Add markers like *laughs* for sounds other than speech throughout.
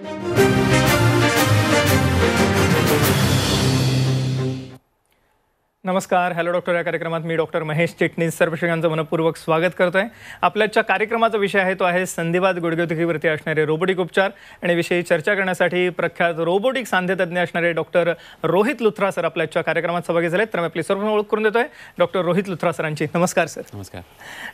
Thank you. नमस्कार hello doctor या कार्यक्रमात मी डॉक्टर महेश चिटणीस सर्व मनपूर्वक स्वागत करतो आहे आपल्याच्या कार्यक्रमाचा विषय आहे तो आहे संधिवात गुडघेदुखीवरती असणारे रोबोटिक उपचार आणि विषयी चर्चा करण्यासाठी प्रख्यात रोबोटिक सांध्यतज्ञ असणारे डॉक्टर रोहित लुथ्रा सर आपल्याच्या कार्यक्रमात सहभागी झाले तर मी आपली सर्व ओळख करून आहे डॉक्टर रोहित लुथ्रा सरांची नमस्कार सर नमस्कार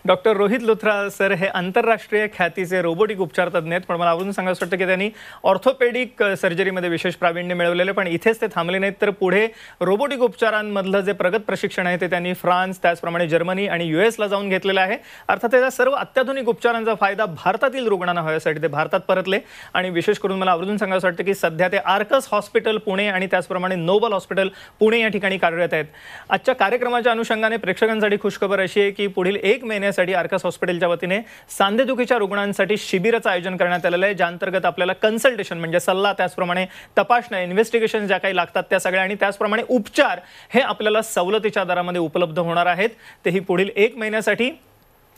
डॉक्टर रोहित लुथ्रा सर हे आंतरराष्ट्रीय ख्यातीचे रोबोटिक उपचार तज्ज्ञ आहेत पण मला अजून सांगायचं वाटतं की त्यांनी ऑर्थोपेडिक सर्जरीमध्ये विशेष प्रावीण्य मिळवलेलं पण इथेच ते थांबले नाहीत तर पुढे रोबोटिक उपचारांमधलं जे प्रगत प्रशिक्षण आहे ते त्यांनी फ्रान्स त्याचप्रमाणे जर्मनी आणि यू एसला जाऊन घेतलेलं आहे अर्थात त्याचा सर्व अत्याधुनिक उपचारांचा फायदा भारतातील रुग्णांना व्हायसाठी ते भारतात परतले आणि विशेष करून मला आवर्जून सांगायचं वाटतं की सध्या ते आर्कस हॉस्पिटल पुणे आणि त्याचप्रमाणे नोबल हॉस्पिटल पुणे या ठिकाणी कार्यरत आहेत आजच्या कार्यक्रमाच्या अनुषंगाने प्रेक्षकांसाठी खुशखबर अशी आहे की पुढील एक महिन्यासाठी आर्कस हॉस्पिटलच्या वतीने सांधेदुखीच्या रुग्णांसाठी शिबिराचं आयोजन करण्यात आलेलं आहे ज्यांतर्गत आपल्याला कन्सल्टेशन म्हणजे सल्ला त्याचप्रमाणे तपासण्या इन्व्हेस्टिगेशन ज्या काही लागतात त्या सगळ्या आणि त्याचप्रमाणे उपचार हे आपल्याला सवलतीच्या दरामध्ये उपलब्ध होणार आहेत तेही पुढील एक महिन्यासाठी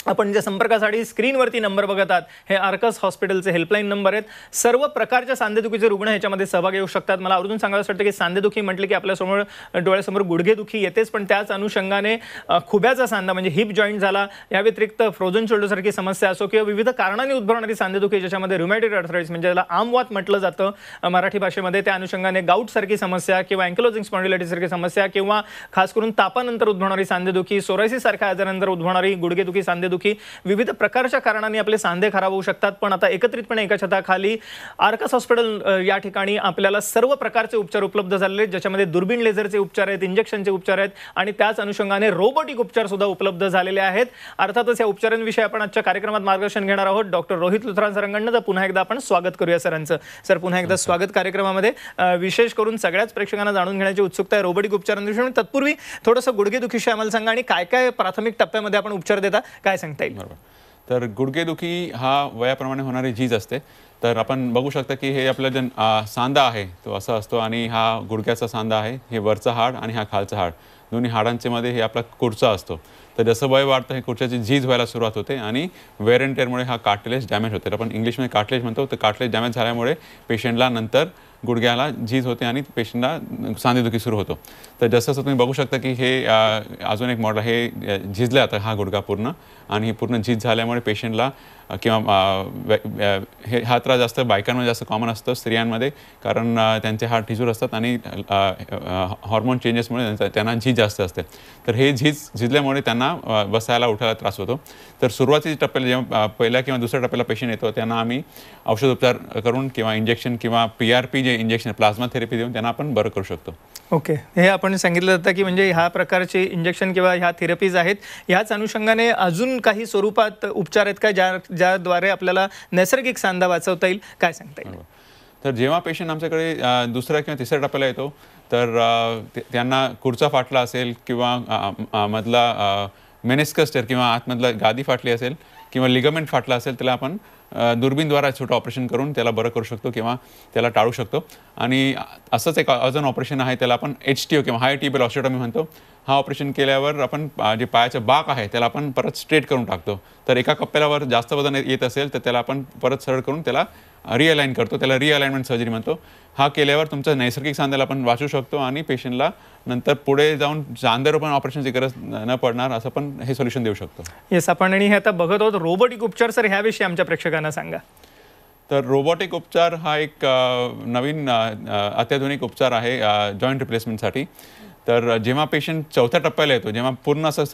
आपण ज्या संपर्कासाठी स्क्रीनवरती नंबर बघत आहात हे आर्कस हॉस्पिटलचे हेल्पलाईन नंबर आहेत सर्व प्रकारच्या सांधेदुखीचे रुग्ण ह्याच्यामध्ये सहभाग येऊ शकतात मला आवर्जून सांगायला वाटतं की सांधेदुखी म्हटलं की आपल्यासमोर डोळ्यासमोर गुडघेदुखी येतेच पण त्याच अनुषंगाने खुब्याचा सांधा म्हणजे हिप जॉईंट झाला या व्यतिरिक्त फ्रोझन शोल्डरसारखी समस्या असो किंवा विविध कारणांनी उद्भवणारी सांधेदुखी ज्याच्यामध्ये रुमॅटिक अर्थराईज म्हणजे ज्याला आमवात म्हटलं जातं मराठी भाषेमध्ये त्या अनुषंगाने गाऊटसारखी समस्या किंवा अँक्लोजिंग सारखी समस्या किंवा खास करून तापानंतर उद्भवणारी सांधेदुखी सोरायसीसारख्या आजारानंतर उद्भवणारी गुडघेदुखी सांधे सांधेदुखी विविध प्रकारच्या कारणाने आपले सांधे खराब होऊ शकतात पण आता एकत्रितपणे एका छताखाली आर्कस हॉस्पिटल या ठिकाणी आपल्याला सर्व प्रकारचे उपचार उपलब्ध झालेले आहेत ज्याच्यामध्ये दुर्बीण लेझरचे उपचार आहेत इंजेक्शनचे उपचार आहेत आणि त्याच अनुषंगाने रोबोटिक उपचार सुद्धा उपलब्ध झालेले आहेत अर्थातच या उपचारांविषयी आपण आजच्या कार्यक्रमात मार्गदर्शन घेणार आहोत डॉक्टर रोहित लुथरा सरंगण पुन्हा एकदा आपण स्वागत करूया सरांचं सर पुन्हा एकदा स्वागत कार्यक्रमामध्ये विशेष करून सगळ्याच प्रेक्षकांना जाणून घेण्याची उत्सुकता आहे रोबोटिक उपचारांविषयी तत्पूर्वी थोडंसं गुडघेदुखीशी आम्हाला सांगा आणि काय काय प्राथमिक टप्प्यामध्ये आपण उपचार देता काय सांगता येईल तर गुडघेदुखी हा वयाप्रमाणे होणारी झीज असते तर आपण बघू शकता की हे आपला जन सांदा आहे तो असा असतो आणि हा गुडघ्याचा सांदा आहे हे वरचा हाड आणि हा खालचा हाड दोन्ही हाडांचे मध्ये हे आपला कुर्चा असतो तर जसं वय वाढतं हे कुर्च्याची झीज व्हायला सुरुवात होते आणि वेर हा काटलेस डॅमेज होते आपण इंग्लिशमध्ये काटलेश म्हणतो तर कार्टलेज डॅमेज झाल्यामुळे पेशंटला नंतर गुडघ्याला झीज होते आणि पेशंटला सांधेदुखी सुरू होतो तर जसं जसं तुम्ही बघू शकता की हे अजून एक मॉडेल हे झिजलं आता हा गुडघा पूर्ण आणि पूर्ण झीज झाल्यामुळे पेशंटला किंवा हे हा त्रास जास्त बायकांमध्ये जास्त कॉमन असतो स्त्रियांमध्ये कारण त्यांचे हात ठिजूर असतात आणि हॉर्मोन चेंजेसमुळे त्यांना झीज जास्त असते तर हे झीज झिजल्यामुळे त्यांना बसायला उठायला त्रास होतो तर सुरुवातीच्या टप्प्याला जेव्हा पहिल्या किंवा दुसऱ्या टप्प्याला पेशंट येतो त्यांना आम्ही औषधोपचार करून किंवा इंजेक्शन किंवा पी आर पी जे जे इंजेक्शन प्लाझ्मा थेरपी देऊन त्यांना आपण बरं करू शकतो ओके हे आपण सांगितलं जातं की म्हणजे ह्या प्रकारचे इंजेक्शन किंवा ह्या थेरपीज आहेत ह्याच अनुषंगाने अजून काही स्वरूपात उपचार आहेत का ज्या ज्याद्वारे आपल्याला नैसर्गिक सांधा वाचवता येईल काय सांगता येईल हो. तर जेव्हा पेशंट आमच्याकडे दुसऱ्या किंवा तिसऱ्या टप्प्याला येतो तर त्यांना कुडचा फाटला असेल किंवा मधला मेनेस्कस्टर किंवा आतमधला गादी फाटली असेल किंवा लिगमेंट फाटला असेल त्याला आपण दुर्बीनद्वारा छोटं ऑपरेशन करून त्याला बरं करू शकतो किंवा त्याला टाळू शकतो आणि असंच एक अजून ऑपरेशन आहे त्याला आपण एच टी ओ किंवा हाय टीबल ऑस्टेटॉमी म्हणतो हा ऑपरेशन केल्यावर आपण जे पायाचं बाक आहे त्याला आपण परत स्ट्रेट करून टाकतो तर एका कप्प्यालावर जास्त वजन येत असेल तर त्याला आपण परत सरळ करून त्याला रिअलाईन करतो त्याला रिअलाइनमेंट सर्जरी म्हणतो हा केल्यावर तुमचा नैसर्गिक सांध्याला आपण वाचू शकतो आणि पेशंटला नंतर पुढे जाऊन जांदर पण ऑपरेशनची गरज न पडणार असं पण हे सोल्युशन देऊ शकतो येस आपण आणि हे आता बघत आहोत रोबोटिक उपचार सर ह्याविषयी आमच्या प्रेक्षकांना प्रेक्षकांना सांगा तर रोबोटिक उपचार हा एक नवीन अत्याधुनिक उपचार आहे जॉईंट रिप्लेसमेंटसाठी तर जेव्हा पेशंट चौथ्या टप्प्याला येतो जेव्हा पूर्ण असं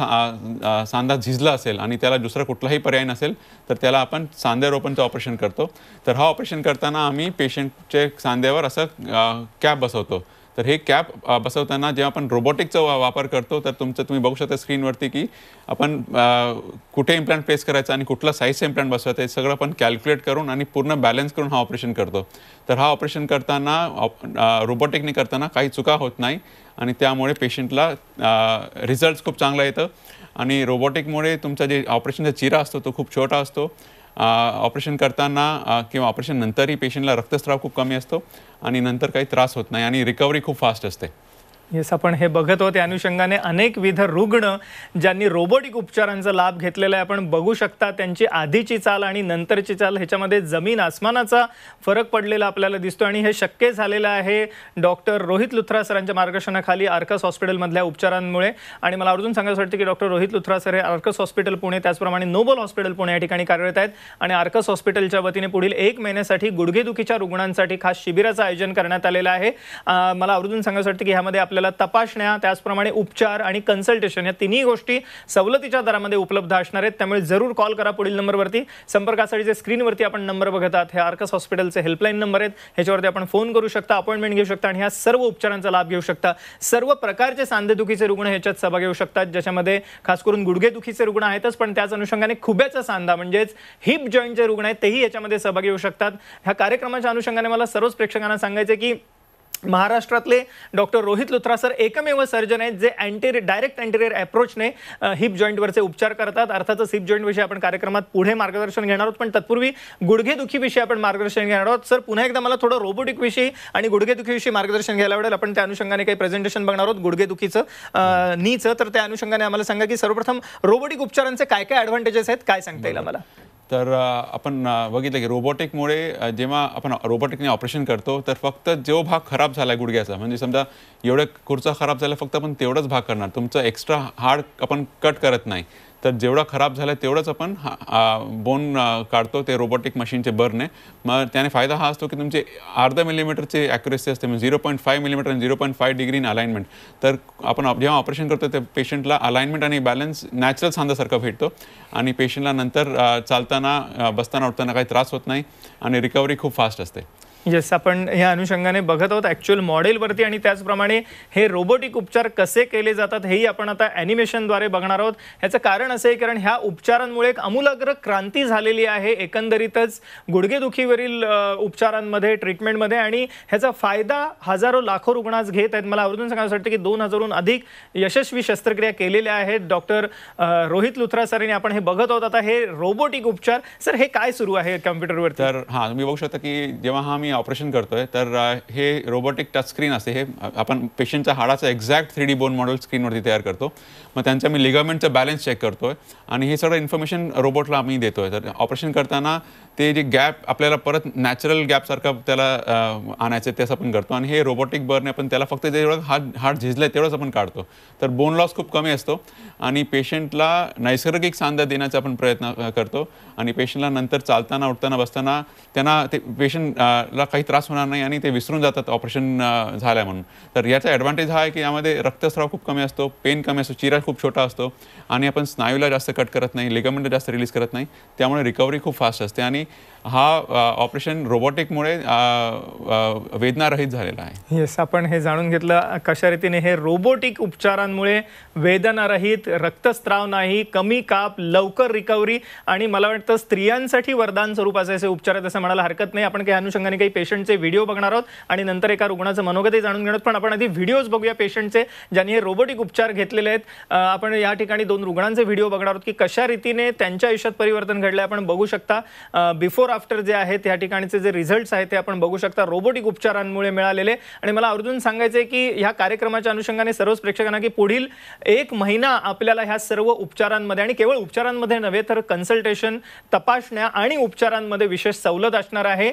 सांधा झिजला असेल आणि त्याला दुसरा कुठलाही पर्याय नसेल तर त्याला आपण रोपणचं ऑपरेशन करतो तर हा ऑपरेशन करताना आम्ही पेशंटचे सांध्यावर असं कॅप बसवतो तर हे कॅप बसवताना जेव्हा आपण रोबोटिकचा वापर करतो तर तुमचं तुम्ही बघू शकता स्क्रीनवरती की आपण कुठे इम्प्लांट प्लेस करायचा आणि कुठला साईजचा इम्प्लांट बसवायचा हे सगळं आपण कॅल्क्युलेट करून आणि पूर्ण बॅलन्स करून हा ऑपरेशन करतो तर हा ऑपरेशन करताना रोबोटिकने करताना काही चुका होत नाही आणि त्यामुळे पेशंटला रिझल्ट खूप चांगला येतं आणि रोबोटिकमुळे तुमचा जे ऑपरेशनचा चिरा असतो तो खूप छोटा असतो ऑपरेशन करताना किंवा ऑपरेशन नंतरही पेशंटला रक्तस्राव खूप कमी असतो आणि नंतर काही त्रास होत नाही आणि रिकव्हरी खूप फास्ट असते येस आपण हे बघत आहोत या अनुषंगाने अनेकविध रुग्ण ज्यांनी रोबोटिक उपचारांचा लाभ घेतलेला आहे आपण बघू शकता त्यांची आधीची चाल आणि नंतरची चाल ह्याच्यामध्ये जमीन आसमानाचा फरक पडलेला आपल्याला दिसतो आणि हे शक्य झालेलं आहे डॉक्टर रोहित लुथरा सरांच्या मार्गदर्शनाखाली आर्कस हॉस्पिटलमधल्या उपचारांमुळे आणि मला अर्जुन सांगायचं वाटतं की डॉक्टर रोहित लुथरा सर हे आर्कस हॉस्पिटल पुणे त्याचप्रमाणे नोबल हॉस्पिटल पुणे या ठिकाणी कार्यरत आहेत आणि आर्कस हॉस्पिटलच्या वतीने पुढील एक महिन्यासाठी गुडघेदुखीच्या रुग्णांसाठी खास शिबिराचं आयोजन करण्यात आलेलं आहे मला अर्जून सांगायचं वाटतं की ह्यामध्ये आपल्या आपल्याला तपासण्या त्याचप्रमाणे उपचार आणि कन्सल्टेशन या तिन्ही गोष्टी सवलतीच्या दरामध्ये उपलब्ध असणार आहेत त्यामुळे जरूर कॉल करा पुढील नंबरवरती संपर्कासाठी जे स्क्रीनवरती आपण नंबर बघत आहात हे आर्कस हॉस्पिटलचे हेल्पलाईन नंबर आहेत ह्याच्यावरती आपण फोन करू शकता अपॉइंटमेंट घेऊ शकता आणि ह्या सर्व उपचारांचा लाभ घेऊ शकता सर्व प्रकारचे सांधेदुखीचे रुग्ण ह्याच्यात सहभाग घेऊ शकतात ज्याच्यामध्ये खास करून गुडघेदुखीचे रुग्ण आहेतच पण त्याच अनुषंगाने खुब्याचा सांधा म्हणजेच हिप जॉईंट जे रुग्ण आहेत तेही याच्यामध्ये सहभागी होऊ शकतात ह्या कार्यक्रमाच्या अनुषंगाने मला सर्वच प्रेक्षकांना सांगायचं की महाराष्ट्रातले डॉक्टर रोहित लुथरा सर एकमेव सर्जन आहेत जे अँटेरियर डायरेक्ट अँटेरियर अप्रोचने हिप जॉईंटवरचे उपचार करतात अर्थातच हिप जॉईंटविषयी आपण कार्यक्रमात पुढे मार्गदर्शन घेणार आहोत पण तत्पूर्वी गुडघेदुखीविषयी आपण मार्गदर्शन घेणार आहोत सर पुन्हा एकदा मला थोडं रोबोटिकविषयी आणि गुडघेदुखीविषयी मार्गदर्शन घ्यायला आवडेल आपण त्या अनुषंगाने काही प्रेझेंटेशन बघणार आहोत गुडघेदुखीचं नीचं तर त्या अनुषंगाने आम्हाला सांगा की सर्वप्रथम रोबोटिक उपचारांचे काय काय ॲडव्हान्टेजेस आहेत काय सांगता येईल आम्हाला तर आपण बघितलं की रोबोटिकमुळे जेव्हा आपण रोबोटिकने ऑपरेशन करतो तर फक्त जो भाग खराब झाला आहे गुडघ्याचा म्हणजे समजा एवढं खुर्चा खराब झाला फक्त आपण तेवढाच भाग करणार तुमचं एक्स्ट्रा हाड आपण कट करत नाही तर जेवढा खराब झाला तेवढंच आपण बोन काढतो ते रोबोटिक मशीनचे बर्नने मग त्याने फायदा हा असतो की तुमचे अर्धा मिलीमीटरचे ॲक्युरेसी असते म्हणजे झिरो पॉईंट फाय मिलीमीटर आणि zero point five degree in alignment तर आपण जेव्हा ऑपरेशन करतो ते पेशंटला अलाइनमेंट आणि बॅलन्स नॅचरल सांधासारखा भेटतो आणि पेशंटला नंतर चालताना बसताना उठताना काही त्रास होत नाही आणि रिकव्हरी खूप फास्ट असते येस आपण या अनुषंगाने बघत आहोत ॲक्च्युअल मॉडेलवरती आणि त्याचप्रमाणे हे रोबोटिक उपचार कसे केले जातात हेही आपण आता ॲनिमेशनद्वारे बघणार आहोत ह्याचं कारण असं आहे कारण ह्या उपचारांमुळे एक अमूलाग्र क्रांती झालेली आहे एकंदरीतच गुडघेदुखीवरील उपचारांमध्ये ट्रीटमेंटमध्ये आणि ह्याचा फायदा हजारो लाखो रुग्णास घेत आहेत मला आवर्जून सांगायचं वाटतं की दोन हजारहून अधिक यशस्वी शस्त्रक्रिया केलेल्या आहेत डॉक्टर रोहित लुथरा सर आपण हे बघत आहोत आता हे रोबोटिक उपचार सर हे काय सुरू आहे कम्प्युटरवर तर हां मी बघू शकता की जेव्हा हा मी ऑपरेशन करतोय तर हे रोबोटिक टच स्क्रीन असते हे आपण पेशंटच्या हाडाचं exact three D bone model स्क्रीनवरती तयार करतो मग त्यांचं मी लिगामेंटचं बॅलन्स चेक करतोय आणि हे सगळं इन्फॉर्मेशन रोबोटला आम्ही देतोय तर ऑपरेशन करताना ते जे गॅप आपल्याला परत नॅचरल गॅपसारखं त्याला आणायचं तेच आपण करतो आणि हे रोबोटिक बर्न आपण त्याला फक्त जेवढं हात हाड झिजलं तेवढंच आपण काढतो तर बोन लॉस खूप कमी असतो आणि पेशंटला नैसर्गिक सांधा देण्याचा आपण प्रयत्न करतो आणि पेशंटला नंतर चालताना उठताना बसताना त्यांना ते पेशंट ला काही त्रास होणार नाही आणि ते विसरून जातात ऑपरेशन झालं आहे म्हणून तर याचा ॲडव्हान्टेज हा आहे की यामध्ये रक्तस्राव खूप कमी असतो पेन कमी असतो चिरा खूप छोटा असतो आणि आपण स्नायूला जास्त कट करत नाही लेगमेंट जास्त रिलीज करत नाही त्यामुळे रिकव्हरी खूप फास्ट असते आणि हा ऑपरेशन रोबोटिकमुळे वेदनारहित झालेला आहे येस आपण हे जाणून घेतलं कशा रीतीने हे रोबोटिक उपचारांमुळे वेदनारहित रक्तस्त्राव नाही कमी काप लवकर रिकव्हरी आणि मला वाटतं स्त्रियांसाठी वरदान स्वरूपाचे असे उपचार आहेत असं म्हणायला हरकत नाही आपण काही अनुषंगाने काही पेशंटचे व्हिडिओ बघणार आहोत आणि नंतर एका रुग्णाचं मनोगतही जाणून घेणार पण आपण आधी व्हिडिओज बघूया पेशंटचे ज्यांनी हे रोबोटिक उपचार घेतलेले आहेत आपण या ठिकाणी दोन रुग्णांचे व्हिडिओ बघणार आहोत की कशा रीतीने त्यांच्या आयुष्यात परिवर्तन घडलं आपण बघू शकता बिफोर आफ्टर जे आहेत या ठिकाणचे जे रिझल्ट्स आहेत ते आपण बघू शकता रोबोटिक उपचारांमुळे मिळालेले आणि मला अर्जुन सांगायचे की ह्या कार्यक्रमाच्या अनुषंगाने सर्वच प्रेक्षकांना की पुढील एक महिना आपल्याला ह्या सर्व उपचारांमध्ये आणि केवळ उपचारांमध्ये नव्हे तर कन्सल्टेशन तपासण्या आणि उपचारांमध्ये विशेष सवलत असणार आहे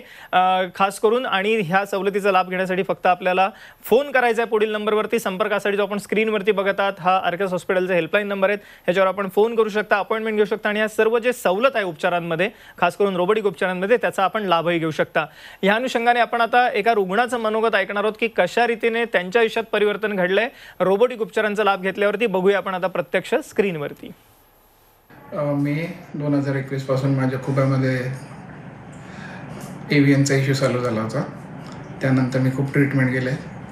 खास करून आणि ह्या सवलतीचा लाभ घेण्यासाठी फक्त आपल्याला फोन करायचा आहे पुढील नंबरवरती संपर्कासाठी जो आपण स्क्रीनवरती बघत आहात हा आरकेस हॉस्पिटलचे हेल्पलाईन नंबर आहेत ह्याच्यावर आपण फोन करू शकता अपॉइंटमेंट घेऊ शकता आणि ह्या सर्व जे सवलत आहे उपचारांमध्ये खास करून रोबोटिक उपचार मध्ये त्याचा आपण लाभही घेऊ शकता या अनुषंगाने आपण आता एका रुग्णाचं मनोगत ऐकणार आहोत की कशा रीतीने त्यांच्या आयुष्यात परिवर्तन घडलंय रोबोटिक उपचारांचा लाभ घेतल्यावरती बघूया आपण आता प्रत्यक्ष स्क्रीनवरती मी दोन हजार एकवीस पासून माझ्या खुब्यामध्ये एव्हीएनचा इश्यू चालू झाला होता त्यानंतर मी खूप ट्रीटमेंट केले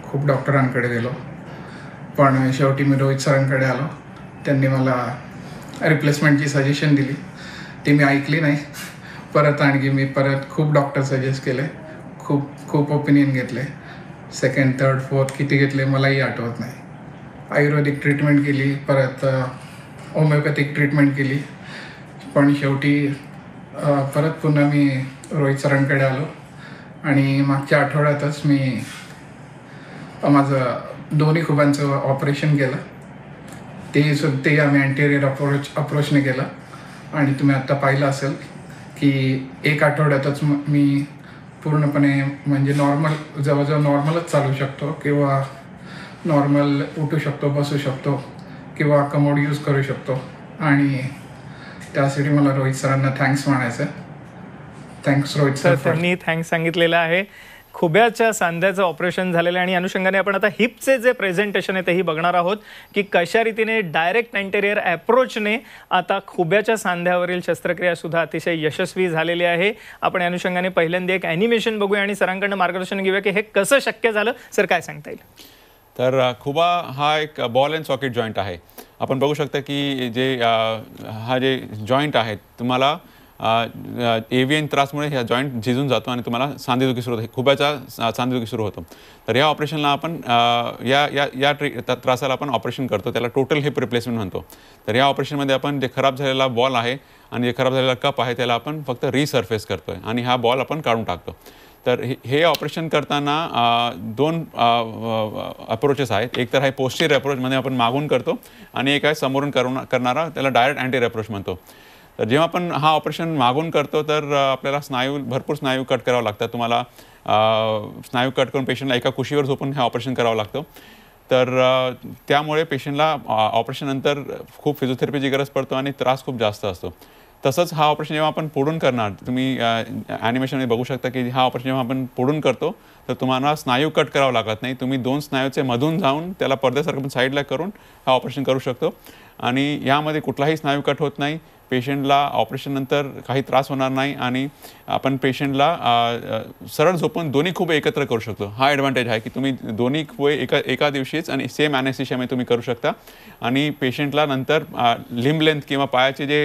खूप डॉक्टरांकडे गेलो पण शेवटी मी रोहित सरांकडे आलो त्यांनी मला रिप्लेसमेंटची सजेशन दिली ती मी ऐकली नाही परत आणखी मी परत खूप डॉक्टर सजेस्ट केले खूप खूप ओपिनियन घेतले सेकंड थर्ड फोर्थ किती घेतले मलाही आठवत नाही आयुर्वेदिक ट्रीटमेंट केली परत होमिओपॅथिक ट्रीटमेंट केली पण शेवटी परत पुन्हा मी रोहित सरांकडे आलो आणि मागच्या आठवड्यातच मी माझं दोन्ही खुबांचं ऑपरेशन केलं ते सुद्धा ते आम्ही अँटेरियर अप्रोच अप्रोचने केलं आणि तुम्ही आत्ता पाहिलं असेल की एक आठवड्यातच मी पूर्णपणे म्हणजे नॉर्मल जवळजवळ नॉर्मलच चालू शकतो किंवा नॉर्मल उठू शकतो बसू शकतो किंवा कमोड यूज करू शकतो आणि त्यासाठी मला रोहित सरांना थँक्स म्हणायचं थँक्स रोहित सर त्यांनी थँक्स सांगितलेलं आहे खुब्याच्या सांध्याचं ऑपरेशन झालेलं आहे आणि अनुषंगाने आपण आता हिपचे जे प्रेझेंटेशन आहे तेही बघणार आहोत की कशा रीतीने डायरेक्ट अँटेरियर अप्रोचने आता खुब्याच्या सांध्यावरील शस्त्रक्रिया सुद्धा अतिशय यशस्वी झालेली आहे आपण अनुषंगाने पहिल्यांदा एक ॲनिमेशन बघूया आणि सरांकडनं मार्गदर्शन घेऊया की हे कसं शक्य झालं सर काय सांगता येईल तर खुबा हा एक बॉल अँड सॉकेट जॉईंट आहे आपण बघू शकता की जे हा जे जॉईंट आहे तुम्हाला एव्हीएन त्रासमुळे ह्या जॉईंट झिजून जातो आणि तुम्हाला सांधेदुखी सुरू होते खुब्याचा सांधेदुखी सुरू होतो तर या ऑपरेशनला आपण या या या ट्री त्रासाला आपण ऑपरेशन करतो त्याला टोटल हिप रिप्लेसमेंट म्हणतो तर या ऑपरेशनमध्ये आपण जे खराब झालेला बॉल आहे आणि जे खराब झालेला कप आहे त्याला आपण फक्त रिसर्फेस करतो आहे आणि हा बॉल आपण काढून टाकतो तर हे ऑपरेशन करताना दोन अप्रोचेस आहेत एक तर आहे पोस्टिर अप्रोचमध्ये आपण मागून करतो आणि एक आहे समोरून करून करणारा त्याला डायरेक्ट अँटीर अप्रोच म्हणतो तर जेव्हा आपण हा ऑपरेशन मागून करतो तर आपल्याला स्नायू भरपूर स्नायू कट करावं लागतात तुम्हाला स्नायू कट करून पेशंटला एका कुशीवर झोपून हे ऑपरेशन करावं लागतं तर त्यामुळे पेशंटला ऑपरेशननंतर खूप फिजिओथेरपीची गरज पडतो आणि त्रास खूप जास्त असतो तसंच हा ऑपरेशन जेव्हा आपण पुढून करणार तुम्ही ॲनिमेशनमध्ये बघू शकता की हा ऑपरेशन जेव्हा आपण पुढून करतो तर तुम्हाला स्नायू कट करावा लागत नाही तुम्ही दोन स्नायूचे मधून जाऊन त्याला पडद्यासारखं साईडला करून हा ऑपरेशन करू शकतो आणि यामध्ये कुठलाही स्नायू कट होत नाही पेशंटला ऑपरेशननंतर काही त्रास होणार नाही आणि आपण पेशंटला सरळ झोपून दोन्ही खूप एकत्र करू शकतो हा ॲडव्हान्टेज आहे की तुम्ही दोन्ही एका एका दिवशीच आणि सेम ॲनेसिशियामध्ये तुम्ही करू शकता आणि पेशंटला नंतर लिंब लेंथ किंवा पायाचे जे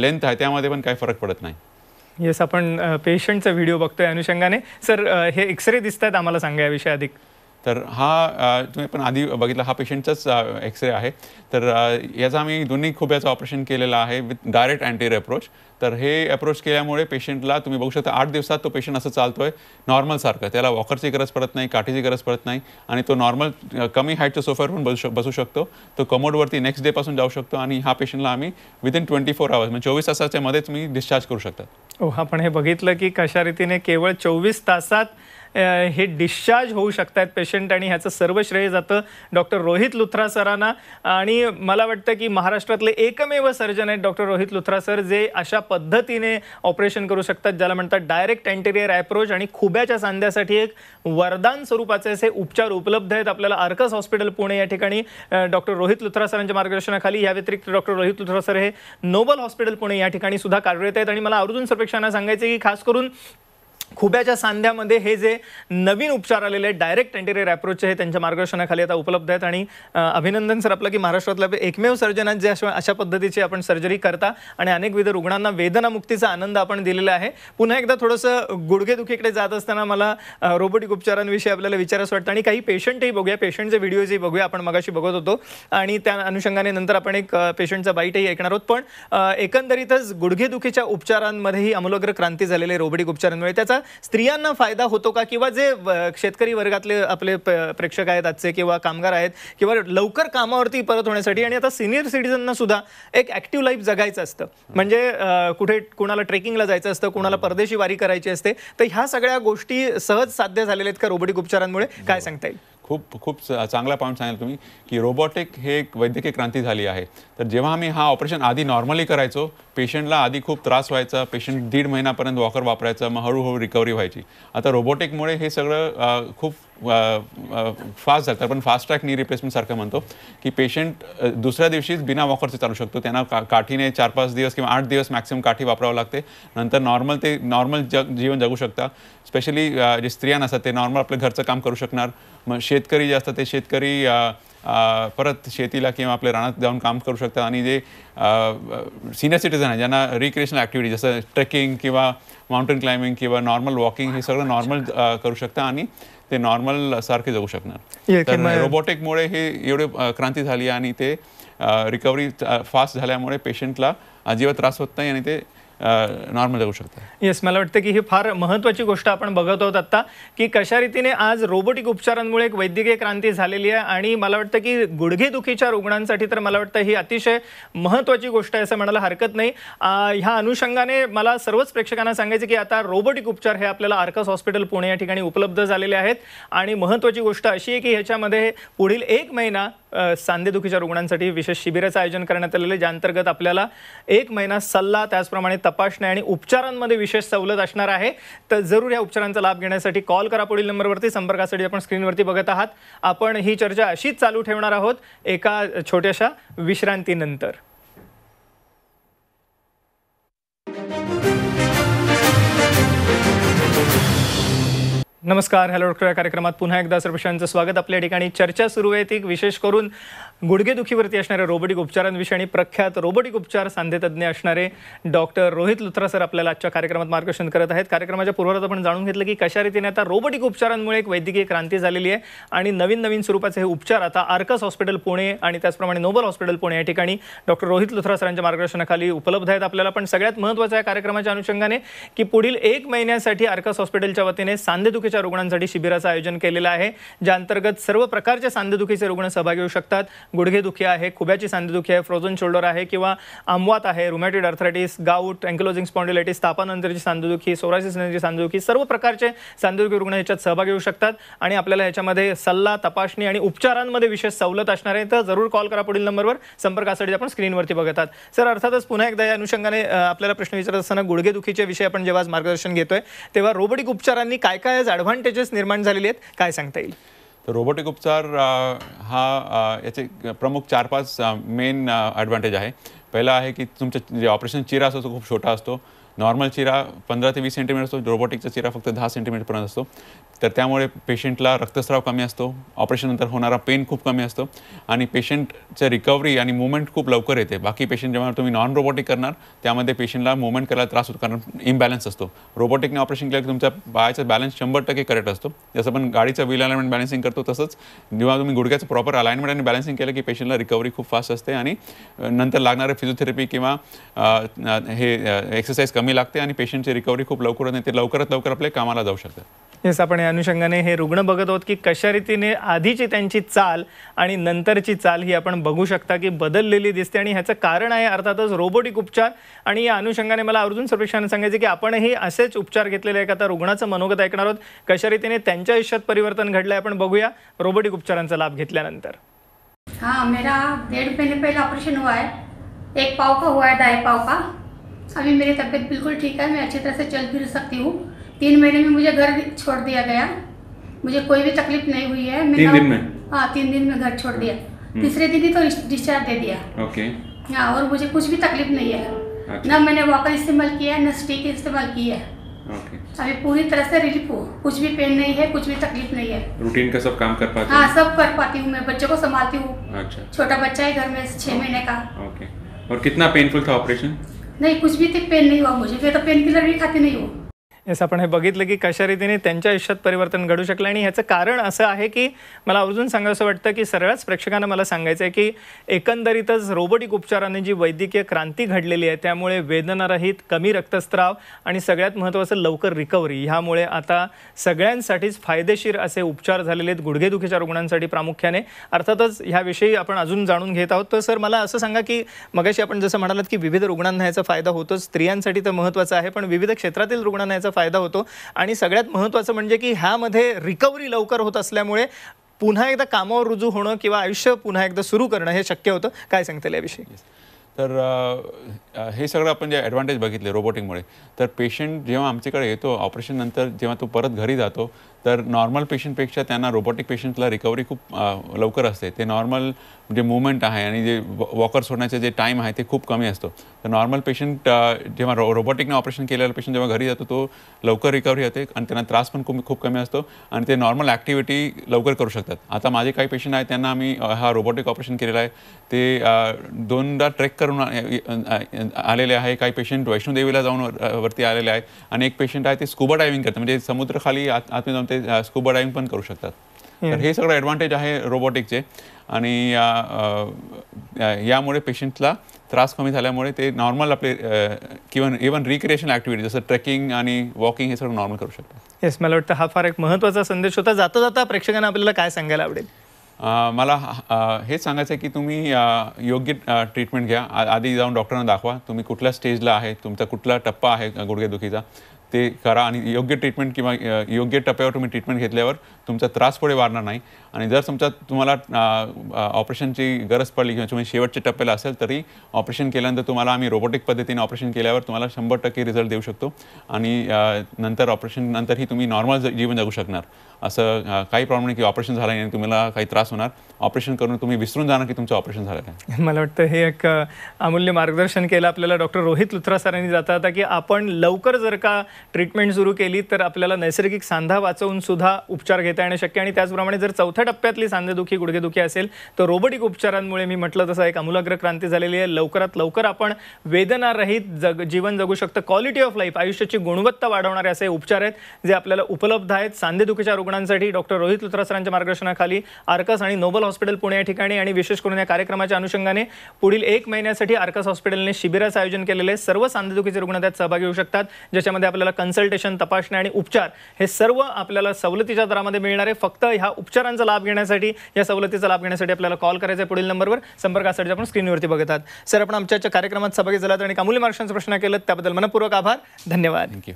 लेंथ आहे त्यामध्ये पण काही फरक पडत नाही येस आपण पेशंटचा व्हिडिओ बघतोय अनुषंगाने सर हे एक्सरे दिसत आहेत आम्हाला सांगा याविषयी अधिक तर हा तुम्ही पण आधी बघितला हा पेशंटचाच एक्सरे आहे तर याचा आम्ही दोन्ही खूप याचं ऑपरेशन केलेलं आहे विथ डायरेक्ट अँटीर अप्रोच तर हे अप्रोच केल्यामुळे पेशंटला तुम्ही बघू शकता आठ दिवसात तो पेशंट असं चालतो आहे नॉर्मलसारखं त्याला वॉकरची गरज पडत नाही काठीची गरज पडत नाही आणि तो नॉर्मल कमी हाईटच्या सोफ्यावर पण बसू बसू शकतो तो कमोडवरती नेक्स्ट डेपासून जाऊ शकतो आणि हा पेशंटला आम्ही विदिन ट्वेंटी फोर आवर्स म्हणजे चोवीस तासाच्या मध्ये तुम्ही डिस्चार्ज करू शकतात हो आपण हे बघितलं की कशा रीतीने केवळ चोवीस तासात हे डिस्चार्ज होऊ शकतात पेशंट आणि ह्याचं सर्व श्रेय जातं डॉक्टर रोहित लुथरा सरांना आणि मला वाटतं की महाराष्ट्रातले एकमेव सर्जन आहेत डॉक्टर रोहित लुथरा सर जे अशा पद्धतीने ऑपरेशन करू शकतात ज्याला म्हणतात डायरेक्ट अँटेरियर ॲप्रोच आणि खुब्याच्या सांध्यासाठी एक वरदान स्वरूपाचे असे उपचार उपलब्ध आहेत आपल्याला आर्कस हॉस्पिटल पुणे या ठिकाणी डॉक्टर रोहित लुथरा सरांच्या मार्गदर्शनाखाली या व्यतिरिक्त डॉक्टर रोहित लुथरा सर हे नोबल हॉस्पिटल पुणे या ठिकाणी सुद्धा कार्यरत आहेत आणि मला अर्जुन सर्वे प्रेक्षकांना सांगायचं की खास करून खुब्याच्या सांध्यामध्ये हे जे नवीन उपचार आलेले आहेत डायरेक्ट अँटीरियर अप्रोच हे त्यांच्या मार्गदर्शनाखाली आता उपलब्ध आहेत आणि अभिनंदन सर आपलं की महाराष्ट्रातल्या एकमेव सर्जनात जे अशा पद्धतीची आपण सर्जरी करता आणि अनेकविध रुग्णांना वेदनामुक्तीचा आनंद आपण दिलेला आहे पुन्हा एकदा थोडंसं गुडघेदुखीकडे जात असताना मला रोबोटिक उपचारांविषयी आपल्याला विचारायचं वाटतं आणि काही पेशंटही बघूया पेशंटचे व्हिडिओजही बघूया आपण मगाशी बघत होतो आणि त्या अनुषंगाने नंतर आपण एक पेशंटचा बाईटही ऐकणार आहोत पण एकंदरीतच गुडघेदुखीच्या उपचारांमध्येही आमूलाग्र क्रांती झालेली रोबोटिक उपचारांमुळे त्याचा स्त्रियांना फायदा होतो का किंवा जे शेतकरी वर्गातले आपले प्रेक्षक आहेत आजचे किंवा कामगार आहेत किंवा लवकर कामावरती परत होण्यासाठी आणि आता सिनियर सिटीजनना सुद्धा एक ऍक्टिव्ह लाईफ जगायचं असतं म्हणजे कुठे कोणाला ट्रेकिंगला जायचं असतं कुणाला परदेशी वारी करायची असते तर ह्या सगळ्या गोष्टी सहज साध्य झालेल्या आहेत का रोबोटिक उपचारांमुळे काय सांगता येईल खूप खूप चांगला पॉईंट सांगेल तुम्ही की रोबोटिक हे एक वैद्यकीय क्रांती झाली आहे तर जेव्हा आम्ही हा ऑपरेशन आधी नॉर्मली करायचो पेशंटला आधी खूप त्रास व्हायचा पेशंट दीड महिन्यापर्यंत वॉकर वापरायचा मग हळूहळू रिकव्हरी व्हायची आता रोबोटिकमुळे हे सगळं खूप फास्ट तर पण फास्ट ट्रॅक नी रिप्लेसमेंटसारखं म्हणतो की पेशंट दुसऱ्या दिवशीच बिना वॉकरचं चालू शकतो त्यांना का काठीने चार पाच दिवस किंवा आठ दिवस मॅक्सिमम काठी वापरावं लागते नंतर नॉर्मल ते नॉर्मल जग जीवन जगू शकता स्पेशली जे स्त्रिया असतात ते नॉर्मल आपलं घरचं काम करू शकणार मग शेतकरी जे असतात ते शेतकरी परत शेतीला किंवा आपल्या रानात जाऊन काम करू शकतात आणि जे सिनियर सिटीजन आहे ज्यांना रिक्रिएशनल ॲक्टिव्हिटी जसं ट्रेकिंग किंवा माउंटेन क्लाइम्बिंग किंवा नॉर्मल वॉकिंग हे सगळं नॉर्मल करू शकता आणि ते नॉर्मल सारखे जगू शकणार तर रोबोटिकमुळे हे एवढे क्रांती झाली आणि ते रिकव्हरी फास्ट झाल्यामुळे पेशंटला अजिबात त्रास होत नाही आणि ते नॉर्मल येऊ शकतं येस मला वाटतं की ही फार महत्त्वाची गोष्ट आपण बघत आहोत आत्ता की कशा रीतीने आज रोबोटिक उपचारांमुळे एक वैद्यकीय क्रांती झालेली आहे आणि मला वाटतं की गुडघेदुखीच्या रुग्णांसाठी तर मला वाटतं ही अतिशय महत्त्वाची गोष्ट आहे असं म्हणायला हरकत नाही ह्या अनुषंगाने मला सर्वच प्रेक्षकांना सांगायचं की आता रोबोटिक उपचार हे आपल्याला आर्कस हॉस्पिटल पुणे या ठिकाणी उपलब्ध झालेले आहेत आणि महत्त्वाची गोष्ट अशी आहे की ह्याच्यामध्ये पुढील एक महिना सांधेदुखीच्या रुग्णांसाठी विशेष शिबिराचं आयोजन करण्यात आलेलं आहे ज्याअंतर्गत आपल्याला एक महिना सल्ला त्याचप्रमाणे तपासणी आणि उपचारांमध्ये विशेष सवलत असणार आहे तर जरूर या उपचारांचा लाभ घेण्यासाठी कॉल करा पुढील नंबरवरती संपर्कासाठी आपण स्क्रीनवरती बघत आहात आपण ही चर्चा अशीच चालू ठेवणार आहोत एका छोट्याशा विश्रांतीनंतर नमस्कार हॅलो डॉक्टर कार्यक्रमात पुन्हा एकदा सर्वशांचं स्वागत आपल्या ठिकाणी चर्चा सुरू आहे ती विशेष करून गुडघेदुखीवरती असणाऱ्या रोबोटिक उपचारांविषयी आणि प्रख्यात रोबोटिक उपचार सांधेतज्ञ असणारे डॉक्टर रोहित लुथरा सर आपल्याला आजच्या कार्यक्रमात मार्गदर्शन करत आहेत कार्यक्रमाच्या पूर्वात आपण जाणून घेतलं की कशा रीतीने आता रोबोटिक उपचारांमुळे एक वैद्यकीय क्रांती झालेली आहे आणि नवीन नवीन स्वरूपाचे हे उपचार आता आर्कस हॉस्पिटल पुणे आणि त्याचप्रमाणे नोबल हॉस्पिटल पुणे या ठिकाणी डॉक्टर रोहित लुथरा सरांच्या मार्गदर्शनाखाली उपलब्ध आहेत आपल्याला पण सगळ्यात महत्त्वाचं या कार्यक्रमाच्या अनुषंगाने की पुढील एक महिन्यासाठी आर्कस हॉस्पिटलच्या वतीने सांधेदुखीच्या रुग्णांसाठी शिबिराचं आयोजन केलेलं आहे ज्या अंतर्गत सर्व प्रकारच्या सांधेदुखीचे रुग्ण सहभागी होऊ शकतात गुडघेदुखी आहे खुब्याची सांधेदुखी आहे फ्रोझन शोल्डर आहे किंवा आमवात आहे rheumatoid arthritis gout ankylosing spondylitis तापानंतरची सांधेदुखी सोरासिसची सांधेदुखी सर्व प्रकारचे सांधेदुखी रुग्ण याच्यात सहभागी होऊ शकतात आणि आपल्याला याच्यामध्ये सल्ला तपासणी आणि उपचारांमध्ये विशेष सवलत असणार आहे तर जरूर कॉल करा पुढील नंबरवर संपर्कासाठी आपण स्क्रीनवरती बघतात सर अर्थातच पुन्हा एकदा या अनुषंगाने आपल्याला प्रश्न विचारत असताना गुडघेदुखीचे विषय आपण जेव्हा मार्गदर्शन घेतोय तेव्हा रोबोटिक उपचारांनी काय काय ॲडव्हान्टेजेस निर्माण झालेले आहेत काय सांगता येईल तर रोबोटिक उपचार हा याचे प्रमुख चार पाच मेन ॲडव्हान्टेज आहे पहिला आहे की तुमचं जे ऑपरेशन चिरा असतो तो खूप छोटा असतो नॉर्मल चिरा पंधरा ते वीस सेंटीमीटर असतो रोबोटिकचा चिरा फक्त दहा सेंटीमीटरपर्यंत असतो तर त्यामुळे पेशंटला रक्तस्राव कमी असतो ऑपरेशननंतर होणारा पेन खूप कमी असतो आणि पेशंटचं रिकव्हरी आणि मुवमेंट खूप लवकर येते बाकी पेशंट जेव्हा तुम्ही नॉन रोबोटिक करणार त्यामध्ये पेशंटला मुवमेंट करायला त्रास होतो कारण इम्बॅलन्स असतो रोबोटिकने ऑपरेशन केलं की तुमचा पायाचा बॅलन्स शंभर टक्के करेक्ट असतो जसं पण गाडीचा व्हील अलाइनमेंट बॅलन्सिंग करतो तसंच जेव्हा तुम्ही गुडघ्याचं प्रॉपर अलाइनमेंट आणि बॅलन्सिंग केलं की पेशंटला रिकव्हरी खूप फास्ट असते आणि नंतर लागणारे फिजिओथेरपी किंवा हे एक्सरसाइज कमी कमी लागते आणि पेशंटची रिकव्हरी खूप लवकर होते ते लवकरात लवकर आपल्या कामाला जाऊ शकतात येस आपण या अनुषंगाने हे रुग्ण बघत आहोत की कशा रीतीने आधीची त्यांची चाल आणि नंतरची चाल ही आपण बघू शकता की बदललेली दिसते आणि ह्याचं कारण आहे अर्थातच रोबोटिक उपचार आणि या अनुषंगाने मला अर्जुन सर्वेक्षाने सांगायचे की आपणही असेच उपचार घेतलेले आहेत आता रुग्णाचं मनोगत ऐकणार आहोत कशा रीतीने त्यांच्या आयुष्यात परिवर्तन घडलं आहे आपण बघूया रोबोटिक उपचारांचा लाभ घेतल्यानंतर हा मेरा डेढ़ महिने पहिला ऑपरेशन हुआ है एक पाव हुआ है ढाई पाव अभी मेरी तबीयत बिल्कुल ठीक है मैं अच्छी तरह से चल फिर सकती हूँ तीन महीने में मुझे घर छोड़ दिया गया मुझे कोई भी तकलीफ नहीं हुई है मैं तीन दिन में हाँ तीन दिन में घर छोड़ दिया हम्म। तीसरे दिन ही तो डिस्चार्ज दे दिया ओके हाँ और मुझे कुछ भी तकलीफ नहीं है न अच्छा। ना मैंने वॉकर इस्तेमाल किया है न स्टीक इस्तेमाल की है ओके अभी पूरी तरह से रिलीफ हूँ कुछ भी पेन नहीं है कुछ भी तकलीफ नहीं है रूटीन का सब काम कर पाती हाँ सब कर पाती हूँ मैं बच्चे को संभालती हूँ अच्छा छोटा बच्चा है घर में छह महीने का ओके और कितना पेनफुल था ऑपरेशन नहीं कुछ भी ते पेन नहीं हुआ मुझे फिर तो पेन किलर भी खाते नहीं हो येस आपण हे बघितलं की कशा रीतीने त्यांच्या आयुष्यात परिवर्तन घडू शकलं आणि ह्याचं कारण असं आहे की मला अजून सांगायचं वाटतं की सरळच प्रेक्षकांना मला सांगायचं आहे की एकंदरीतच रोबोटिक उपचाराने जी वैद्यकीय क्रांती घडलेली आहे त्यामुळे वेदनारहित कमी रक्तस्त्राव आणि सगळ्यात महत्त्वाचं लवकर रिकव्हरी ह्यामुळे आता सगळ्यांसाठीच फायदेशीर असे उपचार झालेले आहेत गुडघेदुखीच्या रुग्णांसाठी प्रामुख्याने अर्थातच ह्याविषयी आपण अजून जाणून घेत आहोत तर सर मला असं सांगा की मगाशी आपण जसं म्हणालात की विविध रुग्णांना याचा फायदा होतो स्त्रियांसाठी तर महत्त्वाचा आहे पण विविध क्षेत्रातील रुग्णांना याचा फायदा होतो आणि सगळ्यात महत्त्वाचं म्हणजे की ह्यामध्ये रिकव्हरी लवकर होत असल्यामुळे पुन्हा एकदा कामावर रुजू होणं किंवा आयुष्य पुन्हा एकदा सुरू करणं हे शक्य होतं काय सांगते याविषयी तर हे सगळं आपण जे ॲडव्हान्टेज बघितले रोबोटिकमुळे तर पेशंट जेव्हा आमच्याकडे येतो ऑपरेशननंतर जेव्हा तो परत घरी जातो तर नॉर्मल पेशंटपेक्षा त्यांना रोबोटिक पेशंटला रिकव्हरी खूप लवकर असते ते नॉर्मल जे मुवमेंट आहे आणि जे वॉकर सोडण्याचे जे टाईम आहे ते खूप कमी असतो तर नॉर्मल पेशंट जेव्हा रो रोबोटिकने ऑपरेशन केलेला पेशंट जेव्हा घरी जातो तो लवकर रिकव्हरी होते आणि त्यांना त्रास पण खूप खूप कमी असतो आणि ते नॉर्मल ॲक्टिव्हिटी लवकर करू शकतात आता माझे काही पेशंट आहेत त्यांना आम्ही हा रोबोटिक ऑपरेशन केलेला आहे ते दोनदा ट्रेक करून आलेले आहे काही पेशंट वैष्णोदेवीला जाऊन वरती आलेले आहे आणि एक पेशंट आहे ते स्कूबा डायविंग करतात म्हणजे समुद्रखाली आत आतमध्ये जाऊन ते ते स्कूबा डायविंग पण करू शकतात तर हे सगळं ॲडव्हान्टेज आहे रोबोटिकचे आणि यामुळे पेशंटला त्रास कमी झाल्यामुळे ते नॉर्मल आपले किंवा इव्हन रिक्रिएशन ॲक्टिव्हिटी जसं ट्रेकिंग आणि वॉकिंग हे सगळं नॉर्मल करू शकतात येस मला वाटतं हा फार एक महत्त्वाचा संदेश होता जाता जाता प्रेक्षकांना आपल्याला काय सांगायला आवडेल मला हे सांगायचं आहे की तुम्ही योग्य ट्रीटमेंट घ्या आधी जाऊन डॉक्टरांना दाखवा तुम्ही कुठल्या स्टेजला आहे तुमचा कुठला टप्पा आहे गुडघेदुखीचा ते करा आणि योग्य ट्रीटमेंट किंवा योग्य टप्प्यावर तुम्ही ट्रीटमेंट घेतल्यावर तुमचा त्रास पुढे वाढणार नाही आणि जर समजा तुम्हाला ऑपरेशनची गरज पडली किंवा तुम्ही शेवटच्या टप्प्याला असेल तरी ऑपरेशन केल्यानंतर तुम्हाला आम्ही रोबोटिक पद्धतीने ऑपरेशन केल्यावर तुम्हाला शंभर टक्के रिझल्ट देऊ शकतो आणि नंतर ऑपरेशन नंतरही तुम्ही नॉर्मल जीवन जगू शकणार असं काही प्रॉब्लेम नाही की ऑपरेशन झालं नाही तुम्हाला काही त्रास होणार ऑपरेशन करून तुम्ही विसरून जाणार की तुमचं ऑपरेशन झालं आहे *laughs* मला वाटतं हे एक अमूल्य मार्गदर्शन केलं आपल्याला डॉक्टर रोहित लुथरा सरांनी जाता आता की आपण लवकर जर का ट्रीटमेंट सुरू केली तर आपल्याला नैसर्गिक सांधा वाचवून सुद्धा उपचार घेता येणं शक्य आणि त्याचप्रमाणे जर चौथ्या टप्प्यातली सांधेदुखी गुडघेदुखी असेल तर रोबोटिक उपचारांमुळे मी म्हटलं तसं एक अमूलाग्र क्रांती झालेली आहे लवकरात लवकर आपण वेदनारहित जग जीवन जगू शकतं क्वालिटी ऑफ लाईफ आयुष्याची गुणवत्ता वाढवणारे असे उपचार आहेत जे आपल्याला उपलब्ध आहेत सांधेदुखीच्या रुग्णांसाठी डॉक्टर रोहित लुथरा सरांच्या मार्गदर्शनाखाली आर्कस आणि नोबल हॉस्पिटल पुणे या ठिकाणी आणि विशेष करून या कार्यक्रमाच्या अनुषंगाने पुढील एक महिन्यासाठी आर्कस हॉस्पिटलने शिबिराचं आयोजन केलेले आहे सर्व सांधेदुखीचे रुग्ण त्यात सहभागी होऊ शकतात ज्याच्यामध्ये आपल्याला कन्सल्टेशन तपासणी आणि उपचार हे सर्व आपल्याला सवलतीच्या दरामध्ये मिळणार आहे फक्त ह्या उपचारांचा लाभ घेण्यासाठी या सवलतीचा लाभ घेण्यासाठी आपल्याला कॉल करायचा आहे पुढील नंबरवर संपर्कासाठी आपण स्क्रीनवरती बघत आहात सर आपण आमच्या कार्यक्रमात सहभागी झालात आणि कामुली महाराष्ट्रांचा प्रश्न केला त्याबद्दल मनपूर्वक आभार धन्यवाद थँक्यू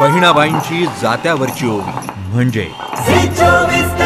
बहिणाबाईंची जात्यावरची ओवी म्हणजे